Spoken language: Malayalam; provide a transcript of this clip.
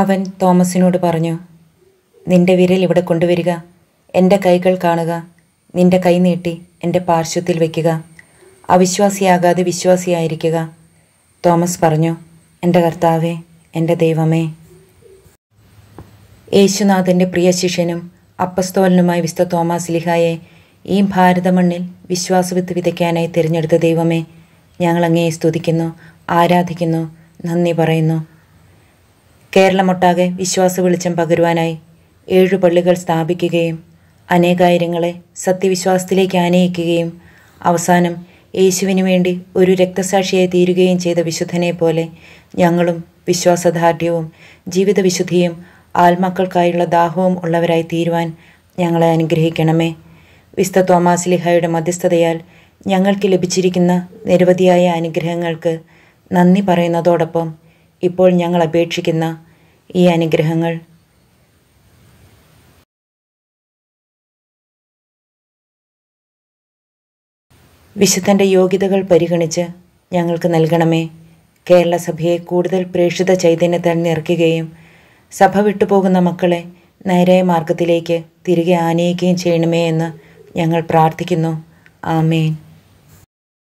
അവൻ തോമസിനോട് പറഞ്ഞു നിന്റെ വിരൽ ഇവിടെ കൊണ്ടുവരിക എൻ്റെ കൈകൾ കാണുക നിന്റെ കൈ നീട്ടി എൻ്റെ പാർശ്വത്തിൽ വയ്ക്കുക അവിശ്വാസിയാകാതെ വിശ്വാസിയായിരിക്കുക തോമസ് പറഞ്ഞു എൻ്റെ കർത്താവേ എൻ്റെ ദൈവമേ യേശുനാഥൻ്റെ പ്രിയ ശിഷ്യനും അപ്പസ്തോലനുമായ വിസ്ത തോമസ് ലിഹായെ ഈ ഭാരതമണ്ണിൽ വിശ്വാസവിത്ത് വിതയ്ക്കാനായി തിരഞ്ഞെടുത്ത ദൈവമേ ഞങ്ങളങ്ങയെ സ്തുതിക്കുന്നു ആരാധിക്കുന്നു നന്ദി പറയുന്നു കേരളമൊട്ടാകെ വിശ്വാസ വെളിച്ചം പകരുവാനായി ഏഴു പള്ളികൾ സ്ഥാപിക്കുകയും അനേകായിരങ്ങളെ സത്യവിശ്വാസത്തിലേക്ക് ആനയിക്കുകയും അവസാനം യേശുവിനു വേണ്ടി ഒരു രക്തസാക്ഷിയായി തീരുകയും ചെയ്ത വിശുദ്ധനെ പോലെ ഞങ്ങളും വിശ്വാസദാർഢ്യവും ജീവിതവിശുദ്ധിയും ആത്മാക്കൾക്കായുള്ള ദാഹവും ഉള്ളവരായി തീരുവാൻ ഞങ്ങളെ അനുഗ്രഹിക്കണമേ വിസ്ത തോമാസ് ലിഹയുടെ മധ്യസ്ഥതയാൽ ഞങ്ങൾക്ക് ലഭിച്ചിരിക്കുന്ന നിരവധിയായ അനുഗ്രഹങ്ങൾക്ക് നന്ദി പറയുന്നതോടൊപ്പം ഇപ്പോൾ ഞങ്ങൾ അപേക്ഷിക്കുന്ന ഈ അനുഗ്രഹങ്ങൾ വിശുദ്ധൻ്റെ യോഗ്യതകൾ പരിഗണിച്ച് ഞങ്ങൾക്ക് നൽകണമേ കേരള സഭയെ കൂടുതൽ പ്രേക്ഷിത ചൈതന്യത്താൽ നിറയ്ക്കുകയും സഭ വിട്ടുപോകുന്ന മക്കളെ നേരായ മാർഗത്തിലേക്ക് തിരികെ ആനയിക്കുകയും ചെയ്യണമേ എന്ന് ഞങ്ങൾ പ്രാർത്ഥിക്കുന്നു ആമേൻ